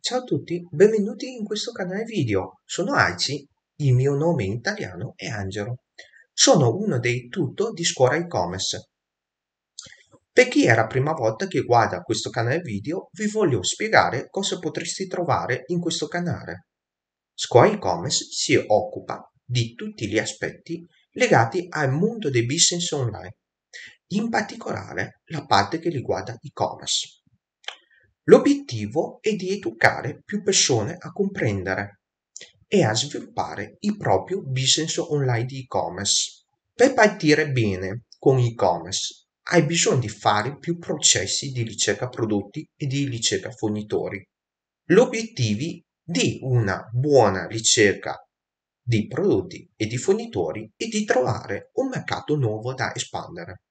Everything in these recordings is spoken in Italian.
Ciao a tutti, benvenuti in questo canale video. Sono Aici, il mio nome in italiano è Angelo. Sono uno dei tutor di scuola e-commerce. Per chi è la prima volta che guarda questo canale video, vi voglio spiegare cosa potresti trovare in questo canale. Scuola e-commerce si occupa di tutti gli aspetti legati al mondo dei business online in particolare la parte che riguarda e-commerce. L'obiettivo è di educare più persone a comprendere e a sviluppare il proprio business online di e-commerce. Per partire bene con e-commerce hai bisogno di fare più processi di ricerca prodotti e di ricerca fornitori. L'obiettivo di una buona ricerca di prodotti e di fornitori è di trovare un mercato nuovo da espandere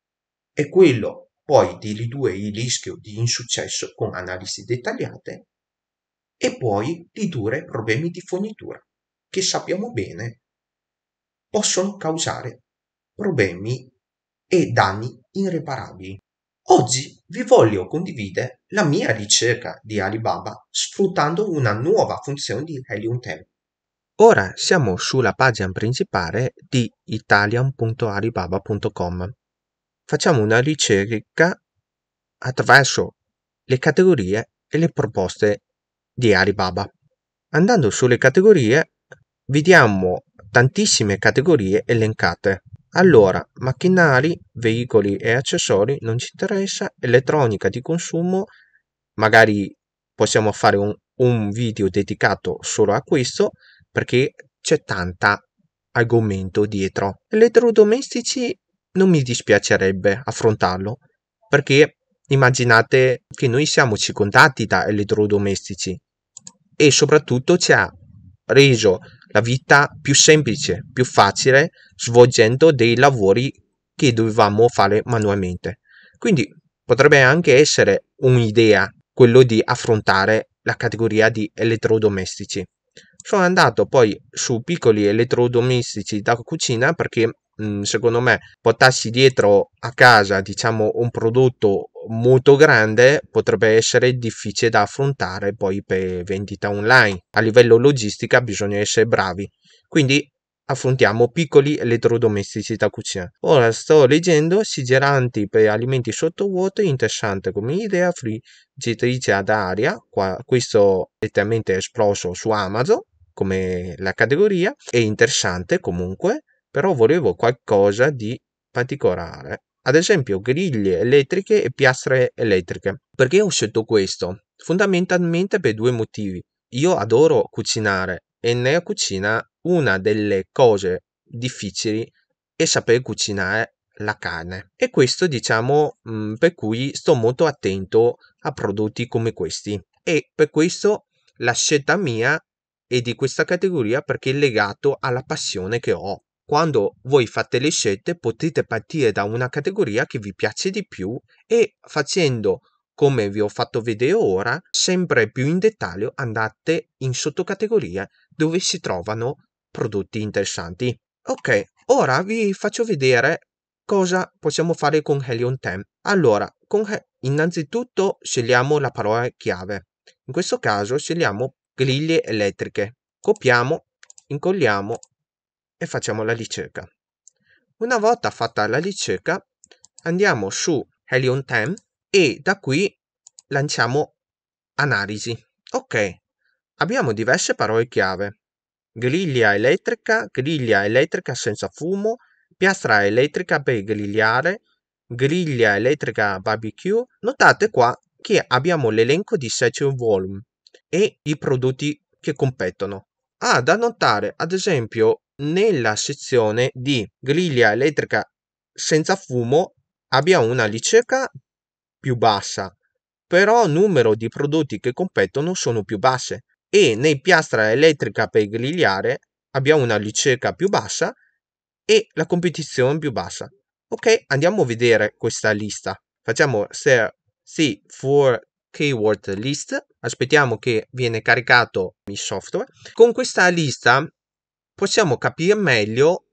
è quello poi di ridurre il rischio di insuccesso con analisi dettagliate e poi ridurre problemi di fornitura che sappiamo bene possono causare problemi e danni irreparabili. Oggi vi voglio condividere la mia ricerca di Alibaba sfruttando una nuova funzione di Helium 10. Ora siamo sulla pagina principale di italian.alibaba.com facciamo una ricerca attraverso le categorie e le proposte di Alibaba. Andando sulle categorie, vediamo tantissime categorie elencate. Allora, macchinari, veicoli e accessori non ci interessa, elettronica di consumo, magari possiamo fare un, un video dedicato solo a questo perché c'è tanta argomento dietro. Elettrodomestici non mi dispiacerebbe affrontarlo, perché immaginate che noi siamo circondati da elettrodomestici e soprattutto ci ha reso la vita più semplice, più facile, svolgendo dei lavori che dovevamo fare manualmente. Quindi potrebbe anche essere un'idea quello di affrontare la categoria di elettrodomestici. Sono andato poi su piccoli elettrodomestici da cucina perché Mm, secondo me, portarsi dietro a casa, diciamo, un prodotto molto grande potrebbe essere difficile da affrontare poi per vendita online. A livello logistica bisogna essere bravi. Quindi affrontiamo piccoli elettrodomestici da cucina. Ora sto leggendo Sigeranti per alimenti sottovuoto, interessante come idea, friggitrice ad aria, Qua, questo letteralmente è esploso su Amazon come la categoria, è interessante comunque però volevo qualcosa di particolare. Ad esempio griglie elettriche e piastre elettriche. Perché ho scelto questo? Fondamentalmente per due motivi. Io adoro cucinare e nella cucina una delle cose difficili è saper cucinare la carne. E questo diciamo mm, per cui sto molto attento a prodotti come questi. E per questo la scelta mia è di questa categoria perché è legato alla passione che ho. Quando voi fate le scelte potete partire da una categoria che vi piace di più e facendo come vi ho fatto vedere ora, sempre più in dettaglio andate in sottocategorie dove si trovano prodotti interessanti. Ok, ora vi faccio vedere cosa possiamo fare con Helion 10. Allora, con He innanzitutto scegliamo la parola chiave. In questo caso scegliamo griglie elettriche. Copiamo, incolliamo e facciamo la ricerca. Una volta fatta la ricerca andiamo su Helion 10 e da qui lanciamo analisi. Ok, abbiamo diverse parole chiave. Griglia elettrica, griglia elettrica senza fumo, piastra elettrica per grigliare, griglia elettrica barbecue. Notate qua che abbiamo l'elenco di Section Volume e i prodotti che competono. ah, da notare, ad esempio, nella sezione di griglia elettrica senza fumo abbiamo una ricerca più bassa, però numero di prodotti che competono sono più basse e nei piastra elettrica per grigliare abbiamo una ricerca più bassa e la competizione più bassa. Ok, andiamo a vedere questa lista. Facciamo C4 keyword list, aspettiamo che viene caricato il software. Con questa lista possiamo capire meglio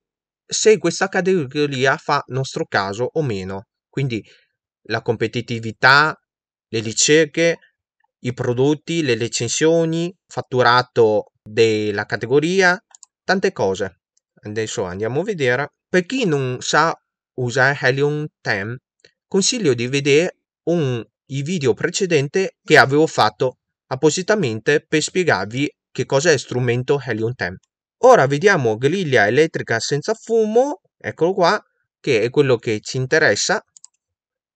se questa categoria fa nostro caso o meno. Quindi la competitività, le ricerche, i prodotti, le recensioni, fatturato della categoria, tante cose. Adesso andiamo a vedere. Per chi non sa usare Helium 10, consiglio di vedere un, i video precedenti che avevo fatto appositamente per spiegarvi che cos'è strumento Helium 10. Ora vediamo griglia elettrica senza fumo, eccolo qua, che è quello che ci interessa.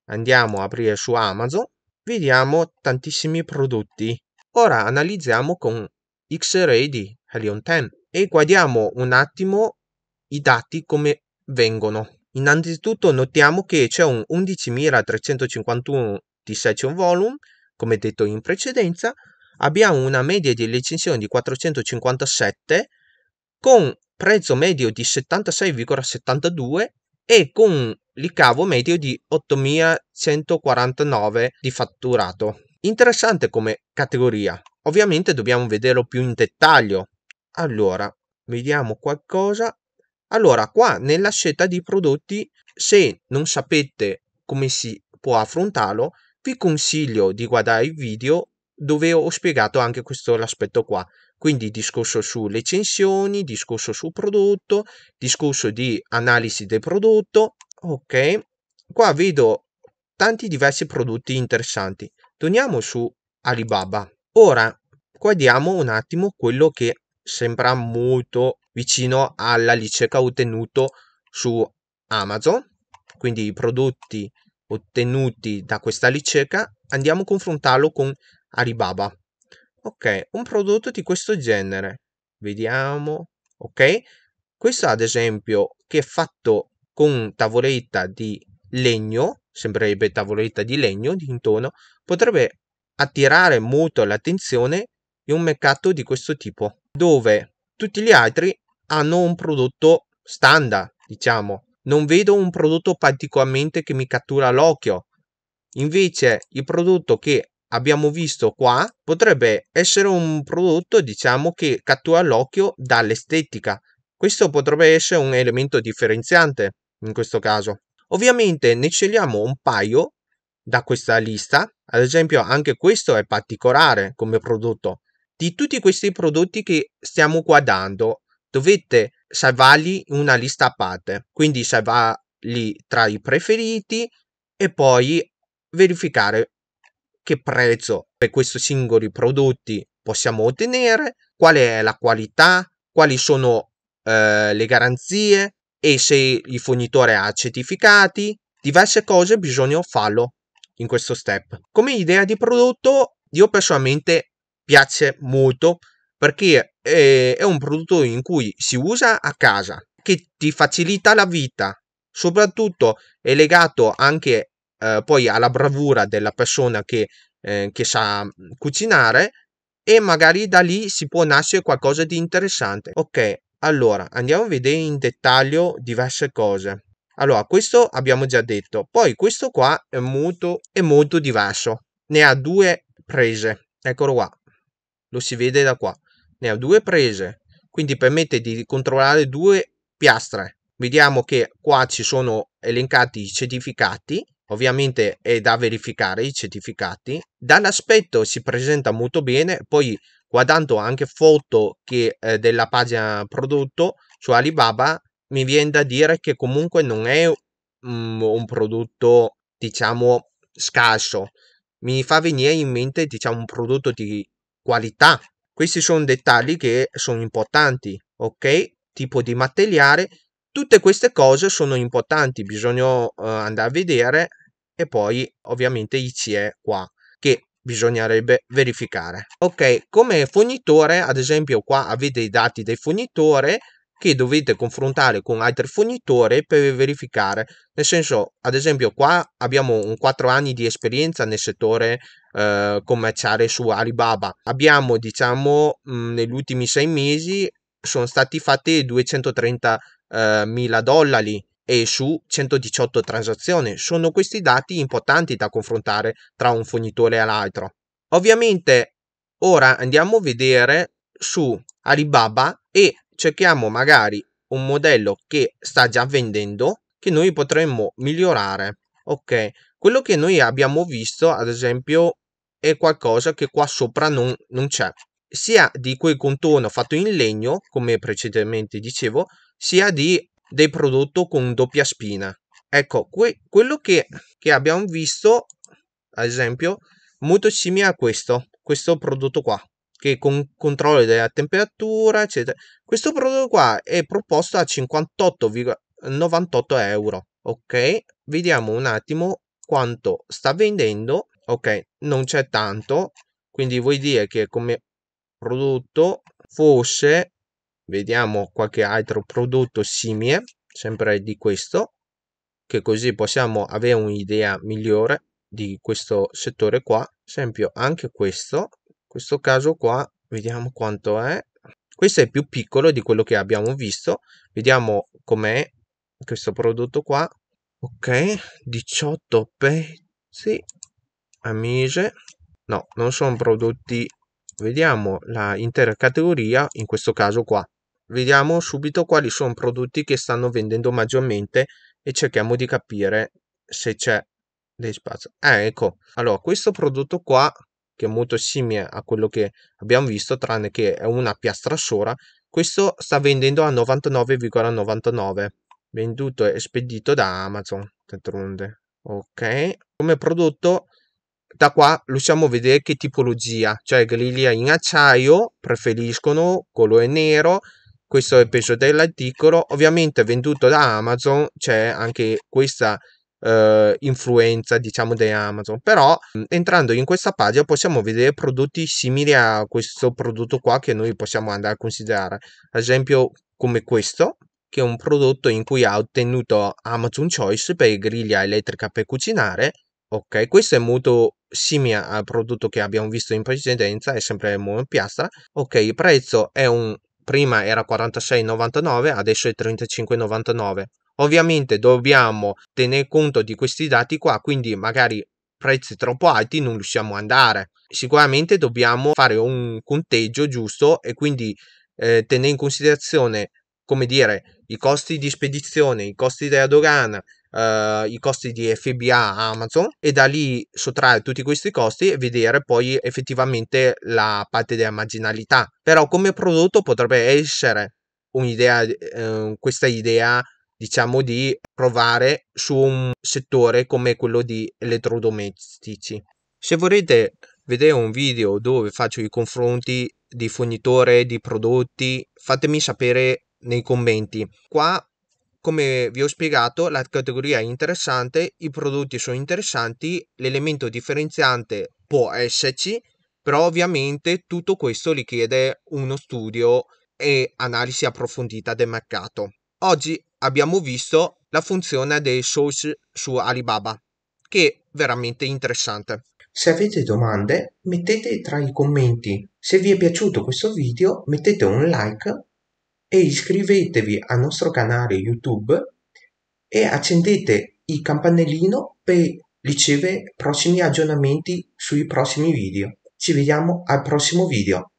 Andiamo a aprire su Amazon, vediamo tantissimi prodotti. Ora analizziamo con X-Ray di Helion 10 e guardiamo un attimo i dati come vengono. Innanzitutto notiamo che c'è un 11.351 di session volume, come detto in precedenza, abbiamo una media di recensione di 457 con prezzo medio di 76,72 e con ricavo medio di 8.149 di fatturato. Interessante come categoria. Ovviamente dobbiamo vederlo più in dettaglio. Allora, vediamo qualcosa. Allora, qua nella scelta di prodotti, se non sapete come si può affrontarlo, vi consiglio di guardare il video dove ho spiegato anche questo aspetto qua. Quindi discorso su recensioni, discorso sul prodotto, discorso di analisi del prodotto. Ok, qua vedo tanti diversi prodotti interessanti. Torniamo su Alibaba. Ora guardiamo un attimo quello che sembra molto vicino alla ricerca ottenuto su Amazon, quindi i prodotti ottenuti da questa ricerca, andiamo a confrontarlo con Alibaba ok, un prodotto di questo genere. Vediamo, ok? Questo ad esempio che è fatto con tavoletta di legno, sembrerebbe tavoletta di legno di intono, potrebbe attirare molto l'attenzione in un mercato di questo tipo, dove tutti gli altri hanno un prodotto standard, diciamo. Non vedo un prodotto particolarmente che mi cattura l'occhio. Invece il prodotto che abbiamo visto qua potrebbe essere un prodotto diciamo che cattura l'occhio dall'estetica questo potrebbe essere un elemento differenziante in questo caso ovviamente ne scegliamo un paio da questa lista ad esempio anche questo è particolare come prodotto di tutti questi prodotti che stiamo guardando dovete salvarli in una lista a parte quindi salvarli tra i preferiti e poi verificare che prezzo per questi singoli prodotti possiamo ottenere, qual è la qualità, quali sono eh, le garanzie e se il fornitore ha certificati, diverse cose bisogna farlo in questo step. Come idea di prodotto, io personalmente piace molto perché eh, è un prodotto in cui si usa a casa, che ti facilita la vita, soprattutto è legato anche eh, poi alla bravura della persona che, eh, che sa mm, cucinare e magari da lì si può nascere qualcosa di interessante. Ok, allora andiamo a vedere in dettaglio diverse cose. Allora, questo abbiamo già detto, poi questo qua è molto, è molto diverso, ne ha due prese, eccolo qua, lo si vede da qua, ne ha due prese, quindi permette di controllare due piastre. Vediamo che qua ci sono elencati i certificati ovviamente è da verificare i certificati. Dall'aspetto si presenta molto bene, poi guardando anche foto che, eh, della pagina prodotto su Alibaba mi viene da dire che comunque non è mm, un prodotto diciamo scarso, mi fa venire in mente diciamo un prodotto di qualità. Questi sono dettagli che sono importanti, ok? Tipo di materiale Tutte queste cose sono importanti, bisogna eh, andare a vedere e poi ovviamente i CE qua che bisognerebbe verificare. Ok, come fornitore, ad esempio qua avete i dati del fornitore che dovete confrontare con altri fornitori per verificare. Nel senso, ad esempio qua abbiamo un 4 anni di esperienza nel settore eh, commerciale su Alibaba. Abbiamo, diciamo, mh, mm, negli ultimi 6 mesi sono stati fatti 230 eh, mila dollari e su 118 transazioni. Sono questi dati importanti da confrontare tra un fornitore e l'altro. Ovviamente ora andiamo a vedere su Alibaba e cerchiamo magari un modello che sta già vendendo che noi potremmo migliorare. Ok, quello che noi abbiamo visto ad esempio è qualcosa che qua sopra non, non c'è sia di quel contorno fatto in legno, come precedentemente dicevo, sia di, del prodotto con doppia spina. Ecco, que- quello che, che abbiamo visto, ad esempio, molto simile a questo, questo prodotto qua, che con controllo della temperatura, eccetera. Questo prodotto qua è proposto a 58,98 euro, ok? Vediamo un attimo quanto sta vendendo, ok? Non c'è tanto, quindi vuol dire che come prodotto fosse, vediamo qualche altro prodotto simile, sempre di questo, che così possiamo avere un'idea migliore di questo settore qua, ad esempio anche questo, questo caso qua, vediamo quanto è, questo è più piccolo di quello che abbiamo visto, vediamo com'è questo prodotto qua, ok, 18 pezzi a mese, no, non sono prodotti vediamo la intera categoria, in questo caso qua. Vediamo subito quali sono prodotti che stanno vendendo maggiormente e cerchiamo di capire se c'è del spazio. Ah, ecco, allora questo prodotto qua che è molto simile a quello che abbiamo visto, tranne che è una piastra sola, questo sta vendendo a 99,99 ,99, venduto e spedito da Amazon, d'altronde. Ok, come prodotto da qua possiamo vedere che tipologia, cioè griglia in acciaio, preferiscono colore nero, questo è il peso dell'articolo, ovviamente venduto da Amazon c'è anche questa eh, influenza diciamo di Amazon, però mm, entrando in questa pagina possiamo vedere prodotti simili a questo prodotto qua che noi possiamo andare a considerare, ad esempio come questo che è un prodotto in cui ha ottenuto Amazon Choice per griglia elettrica per cucinare ok questo è molto simile al prodotto che abbiamo visto in precedenza è sempre monopiastra ok il prezzo è un prima era 46,99 adesso è 35,99 ovviamente dobbiamo tenere conto di questi dati qua quindi magari prezzi troppo alti non riusciamo ad andare sicuramente dobbiamo fare un conteggio giusto e quindi eh, tenere in considerazione come dire i costi di spedizione i costi della dogana eh, i costi di FBA Amazon e da lì sottrarre tutti questi costi e vedere poi effettivamente la parte della marginalità. Però come prodotto potrebbe essere un'idea, eh, questa idea diciamo di provare su un settore come quello di elettrodomestici. Se volete vedere un video dove faccio i confronti di fornitore di prodotti, fatemi sapere nei commenti. Qua come vi ho spiegato, la categoria è interessante, i prodotti sono interessanti, l'elemento differenziante può esserci, però ovviamente tutto questo richiede uno studio e analisi approfondita del mercato. Oggi abbiamo visto la funzione dei source su Alibaba, che è veramente interessante. Se avete domande, mettete tra i commenti. Se vi è piaciuto questo video, mettete un like e iscrivetevi al nostro canale YouTube e accendete il campanellino per ricevere prossimi aggiornamenti sui prossimi video. Ci vediamo al prossimo video.